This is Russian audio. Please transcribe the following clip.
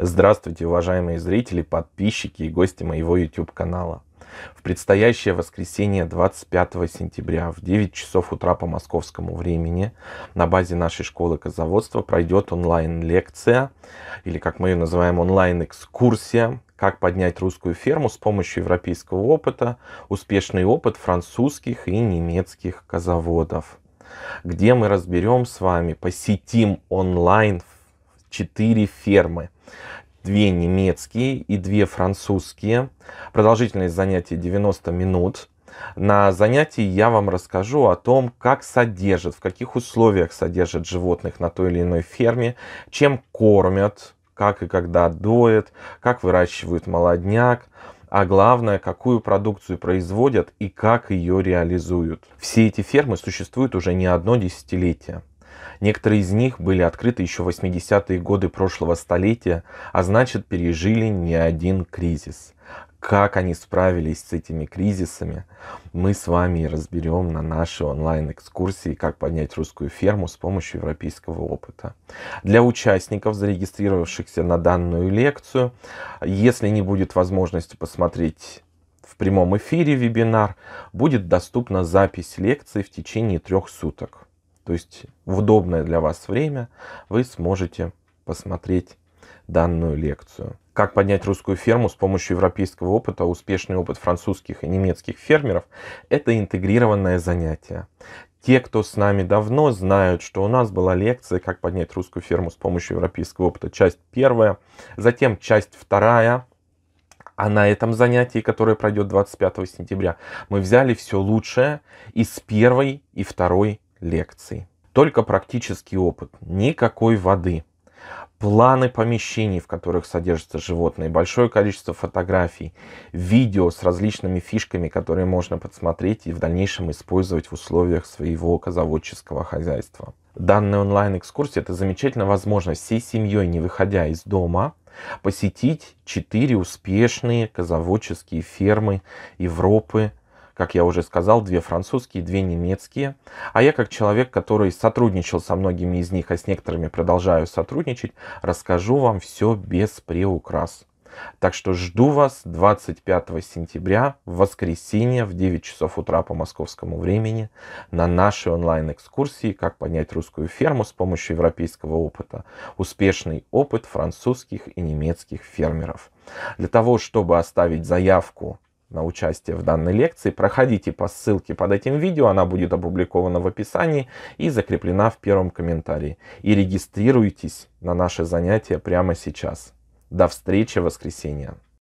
Здравствуйте, уважаемые зрители, подписчики и гости моего YouTube-канала. В предстоящее воскресенье 25 сентября в 9 часов утра по московскому времени на базе нашей школы козоводства пройдет онлайн-лекция, или как мы ее называем, онлайн-экскурсия, как поднять русскую ферму с помощью европейского опыта, успешный опыт французских и немецких козоводов, где мы разберем с вами, посетим онлайн 4 фермы – две немецкие и две французские. Продолжительность занятий 90 минут. На занятии я вам расскажу о том, как содержат, в каких условиях содержат животных на той или иной ферме, чем кормят, как и когда доят, как выращивают молодняк, а главное, какую продукцию производят и как ее реализуют. Все эти фермы существуют уже не одно десятилетие. Некоторые из них были открыты еще в 80-е годы прошлого столетия, а значит пережили не один кризис. Как они справились с этими кризисами, мы с вами разберем на нашей онлайн-экскурсии «Как поднять русскую ферму с помощью европейского опыта». Для участников, зарегистрировавшихся на данную лекцию, если не будет возможности посмотреть в прямом эфире вебинар, будет доступна запись лекции в течение трех суток. То есть в удобное для вас время вы сможете посмотреть данную лекцию. Как поднять русскую ферму с помощью европейского опыта, успешный опыт французских и немецких фермеров – это интегрированное занятие. Те, кто с нами давно, знают, что у нас была лекция «Как поднять русскую ферму с помощью европейского опыта», часть первая, затем часть вторая, а на этом занятии, которое пройдет 25 сентября, мы взяли все лучшее из первой и второй лекций. Только практический опыт, никакой воды. Планы помещений, в которых содержатся животные, большое количество фотографий, видео с различными фишками, которые можно подсмотреть и в дальнейшем использовать в условиях своего козоводческого хозяйства. Данная онлайн-экскурсия – это замечательная возможность всей семьей, не выходя из дома, посетить четыре успешные козоводческие фермы Европы, как я уже сказал, две французские, две немецкие. А я, как человек, который сотрудничал со многими из них, а с некоторыми продолжаю сотрудничать, расскажу вам все без приукрас. Так что жду вас 25 сентября в воскресенье в 9 часов утра по московскому времени на нашей онлайн-экскурсии «Как понять русскую ферму с помощью европейского опыта. Успешный опыт французских и немецких фермеров». Для того, чтобы оставить заявку на участие в данной лекции, проходите по ссылке под этим видео, она будет опубликована в описании и закреплена в первом комментарии. И регистрируйтесь на наши занятия прямо сейчас. До встречи в воскресенье!